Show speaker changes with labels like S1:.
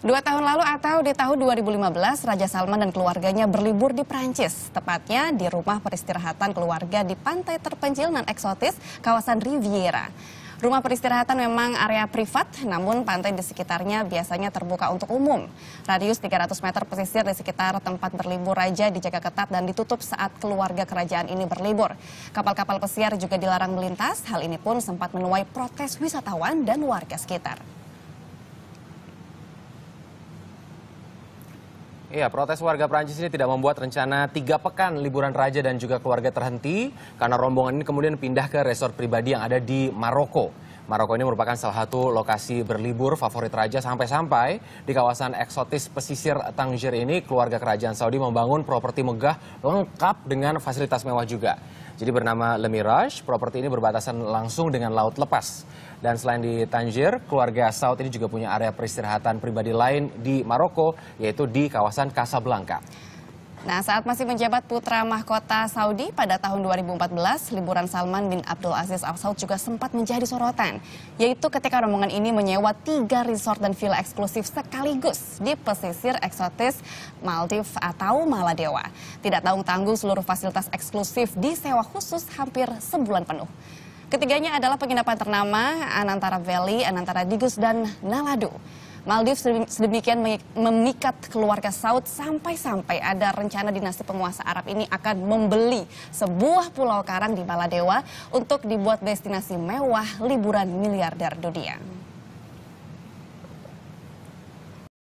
S1: Dua tahun lalu atau di tahun 2015, Raja Salman dan keluarganya berlibur di Prancis, tepatnya di rumah peristirahatan keluarga di pantai terpencil dan eksotis kawasan Riviera. Rumah peristirahatan memang area privat, namun pantai di sekitarnya biasanya terbuka untuk umum. Radius 300 meter pesisir di sekitar tempat berlibur raja dijaga ketat dan ditutup saat keluarga kerajaan ini berlibur. Kapal-kapal pesiar juga dilarang melintas, hal ini pun sempat menuai protes wisatawan dan warga sekitar.
S2: Iya, protes warga Prancis ini tidak membuat rencana tiga pekan liburan raja dan juga keluarga terhenti karena rombongan ini kemudian pindah ke resort pribadi yang ada di Maroko. Maroko ini merupakan salah satu lokasi berlibur favorit raja sampai-sampai di kawasan eksotis pesisir Tangier ini keluarga kerajaan Saudi membangun properti megah lengkap dengan fasilitas mewah juga. Jadi bernama Le Mirage, properti ini berbatasan langsung dengan laut lepas. Dan selain di Tanjir, keluarga Saud ini juga punya area peristirahatan pribadi lain di Maroko, yaitu di kawasan Casablanca.
S1: Nah, saat masih menjabat putra mahkota Saudi pada tahun 2014, liburan Salman bin Abdul Aziz Al Saud juga sempat menjadi sorotan, yaitu ketika rombongan ini menyewa tiga resort dan villa eksklusif sekaligus di pesisir eksotis Maldives atau Maladewa. Tidak tanggung tanggung seluruh fasilitas eksklusif disewa khusus hampir sebulan penuh. Ketiganya adalah penginapan ternama Anantara Valley, Anantara Digus, dan Naladu. Maldives sedemikian memikat keluarga Saud sampai-sampai ada rencana dinasti penguasa Arab ini akan membeli sebuah pulau karang di Baladewa untuk dibuat destinasi mewah liburan miliarder dunia.